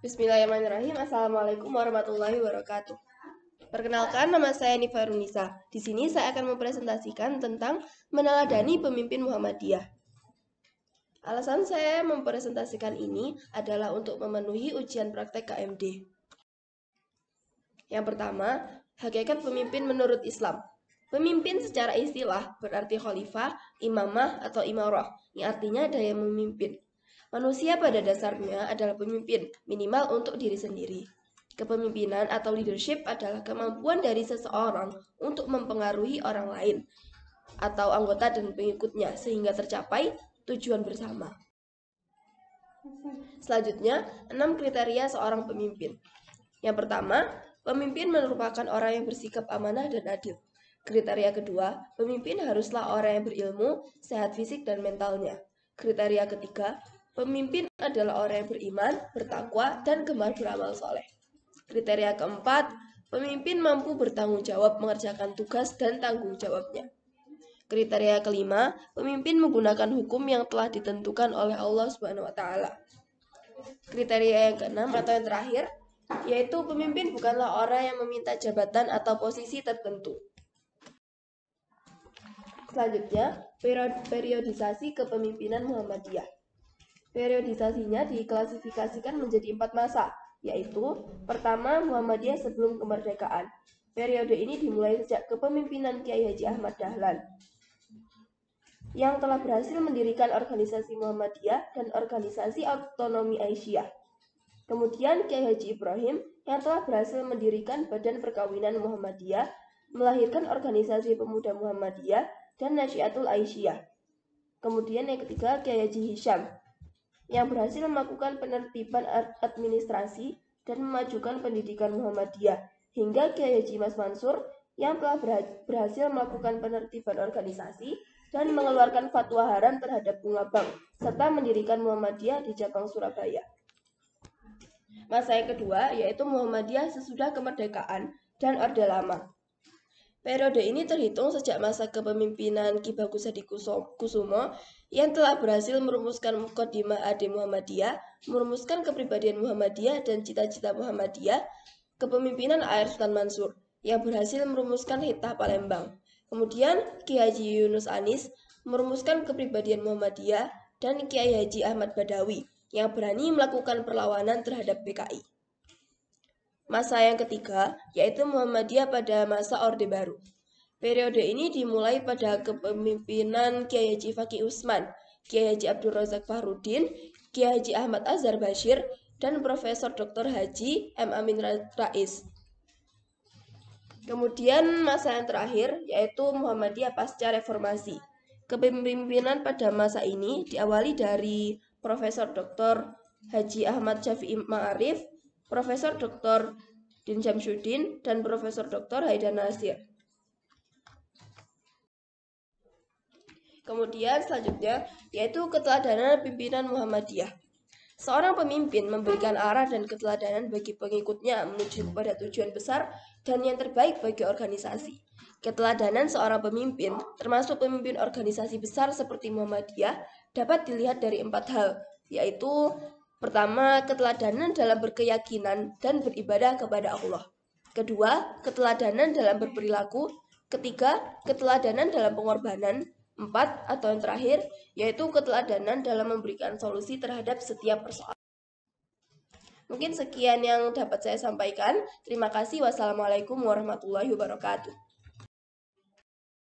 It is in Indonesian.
Bismillahirrahmanirrahim. Assalamualaikum warahmatullahi wabarakatuh. Perkenalkan, nama saya Nifa Runisa. Di sini saya akan mempresentasikan tentang meneladani pemimpin Muhammadiyah. Alasan saya mempresentasikan ini adalah untuk memenuhi ujian praktek KMD. Yang pertama, hakikat pemimpin menurut Islam. Pemimpin secara istilah berarti khalifah, imamah, atau imarah, yang artinya ada yang memimpin. Manusia pada dasarnya adalah pemimpin, minimal untuk diri sendiri. Kepemimpinan atau leadership adalah kemampuan dari seseorang untuk mempengaruhi orang lain atau anggota dan pengikutnya sehingga tercapai tujuan bersama. Selanjutnya, enam kriteria seorang pemimpin. Yang pertama, pemimpin merupakan orang yang bersikap amanah dan adil. Kriteria kedua, pemimpin haruslah orang yang berilmu, sehat fisik dan mentalnya. Kriteria ketiga, Pemimpin adalah orang yang beriman, bertakwa, dan gemar beramal soleh. Kriteria keempat, pemimpin mampu bertanggung jawab mengerjakan tugas dan tanggung jawabnya. Kriteria kelima, pemimpin menggunakan hukum yang telah ditentukan oleh Allah Subhanahu wa taala. Kriteria yang keenam atau yang terakhir yaitu pemimpin bukanlah orang yang meminta jabatan atau posisi tertentu. Selanjutnya, periodisasi kepemimpinan Muhammadiyah. Periodisasinya diklasifikasikan menjadi empat masa, yaitu pertama Muhammadiyah sebelum kemerdekaan. Periode ini dimulai sejak kepemimpinan Kiai Haji Ahmad Dahlan yang telah berhasil mendirikan organisasi Muhammadiyah dan organisasi autonomi Aisyah. Kemudian Kiai Haji Ibrahim yang telah berhasil mendirikan Badan Perkawinan Muhammadiyah, melahirkan organisasi pemuda Muhammadiyah dan Nasyiatul Aisyah. Kemudian yang ketiga Kiai Haji Hisham yang berhasil melakukan penertiban administrasi dan memajukan pendidikan Muhammadiyah, hingga Kiai Haji Mas Mansur yang telah berhasil melakukan penertiban organisasi dan mengeluarkan fatwa haram terhadap bunga bank, serta mendirikan Muhammadiyah di Jepang Surabaya. Masa yang kedua yaitu Muhammadiyah sesudah kemerdekaan dan Orde Lama. Periode ini terhitung sejak masa kepemimpinan Ki Bagus Hadi Kusumo yang telah berhasil merumuskan Mukaddimah AD Muhammadiyah, merumuskan kepribadian Muhammadiyah dan cita-cita Muhammadiyah, kepemimpinan Air Sultan Mansur yang berhasil merumuskan Hitah Palembang. Kemudian Ki Haji Yunus Anis merumuskan kepribadian Muhammadiyah dan Kiai Haji Ahmad Badawi yang berani melakukan perlawanan terhadap PKI. Masa yang ketiga, yaitu Muhammadiyah pada masa Orde Baru. Periode ini dimulai pada kepemimpinan Kiai Haji Fakih Usman, Kiai Haji Abdul Razak Fahrudin, Kiai Haji Ahmad Azhar Bashir, dan Profesor Dr. Haji M. Amin Rais. Kemudian masa yang terakhir yaitu Muhammadiyah pasca reformasi. Kepemimpinan pada masa ini diawali dari Profesor Dr. Haji Ahmad Syafi'i Ma'arif, Profesor Dr. Din Jamsuddin dan Profesor Dr. Haidar Nasir. Kemudian selanjutnya yaitu keteladanan pimpinan Muhammadiyah. Seorang pemimpin memberikan arah dan keteladanan bagi pengikutnya menuju kepada tujuan besar dan yang terbaik bagi organisasi. Keteladanan seorang pemimpin, termasuk pemimpin organisasi besar seperti Muhammadiyah, dapat dilihat dari empat hal, yaitu Pertama, keteladanan dalam berkeyakinan dan beribadah kepada Allah. Kedua, keteladanan dalam berperilaku. Ketiga, keteladanan dalam pengorbanan. Empat, atau yang terakhir, yaitu keteladanan dalam memberikan solusi terhadap setiap persoalan. Mungkin sekian yang dapat saya sampaikan. Terima kasih. Wassalamualaikum warahmatullahi wabarakatuh.